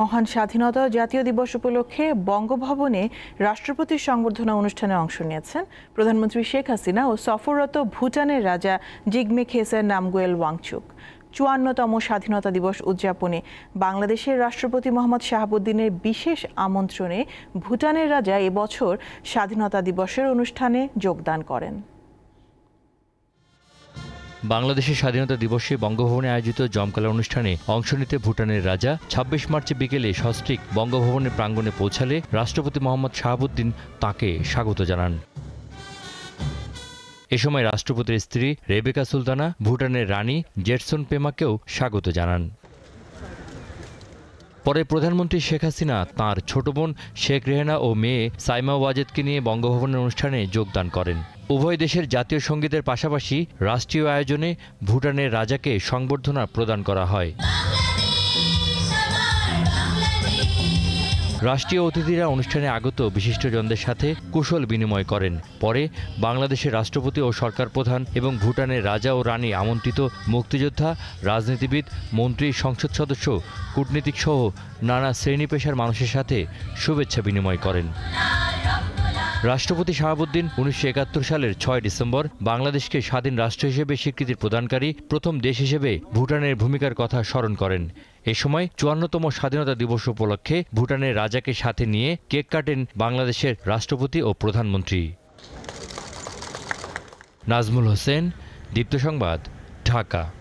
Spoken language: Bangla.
মহান স্বাধীনতা জাতীয় দিবস উপলক্ষে বঙ্গভবনে রাষ্ট্রপতির সংবর্ধনা অনুষ্ঠানে অংশ নিয়েছেন প্রধানমন্ত্রী শেখ হাসিনা ও সফররত ভুটানের রাজা জিগমে খেসের নামগোয়েল ওয়াংচুক চুয়ান্নতম স্বাধীনতা দিবস উদযাপনে বাংলাদেশের রাষ্ট্রপতি মোহাম্মদ শাহাবুদ্দিনের বিশেষ আমন্ত্রণে ভুটানের রাজা এবছর স্বাধীনতা দিবসের অনুষ্ঠানে যোগদান করেন বাংলাদেশের স্বাধীনতা দিবসে বঙ্গভবনে আয়োজিত জমকালা অনুষ্ঠানে অংশ নিতে ভুটানের রাজা ২৬ মার্চে বিকেলে সস্ত্রিক বঙ্গভবনের প্রাঙ্গণে পৌঁছালে রাষ্ট্রপতি মোহাম্মদ শাহাবুদ্দিন তাকে স্বাগত জানান এ সময় রাষ্ট্রপতির স্ত্রী রেবেকা সুলতানা ভুটানের রানী জেটসন পেমাকেও স্বাগত জানান পরে প্রধানমন্ত্রী শেখ হাসিনা তাঁর ছোট বোন শেখ রেহানা ও মেয়ে সাইমা ওয়াজেদকে নিয়ে বঙ্গভবনের অনুষ্ঠানে যোগদান করেন উভয় দেশের জাতীয় সঙ্গীতের পাশাপাশি রাষ্ট্রীয় আয়োজনে ভুটানের রাজাকে সংবর্ধনা প্রদান করা হয় রাষ্ট্রীয় অতিথিরা অনুষ্ঠানে আগত বিশিষ্টজনদের সাথে কুশল বিনিময় করেন পরে বাংলাদেশের রাষ্ট্রপতি ও সরকার প্রধান এবং ভুটানের রাজা ও রানী আমন্ত্রিত মুক্তিযোদ্ধা রাজনীতিবিদ মন্ত্রী সংসদ সদস্য কূটনীতিক সহ নানা শ্রেণী পেশার মানুষের সাথে শুভেচ্ছা বিনিময় করেন রাষ্ট্রপতি শাহাবুদ্দিন উনিশশো সালের ছয় ডিসেম্বর বাংলাদেশকে স্বাধীন রাষ্ট্র হিসেবে স্বীকৃতি প্রদানকারী প্রথম দেশ হিসেবে ভুটানের ভূমিকার কথা স্মরণ করেন এ সময় চুয়ান্নতম স্বাধীনতা দিবস উপলক্ষে ভুটানের রাজাকে সাথে নিয়ে কেক কাটেন বাংলাদেশের রাষ্ট্রপতি ও প্রধানমন্ত্রী নাজমুল হোসেন দীপ্ত সংবাদ ঢাকা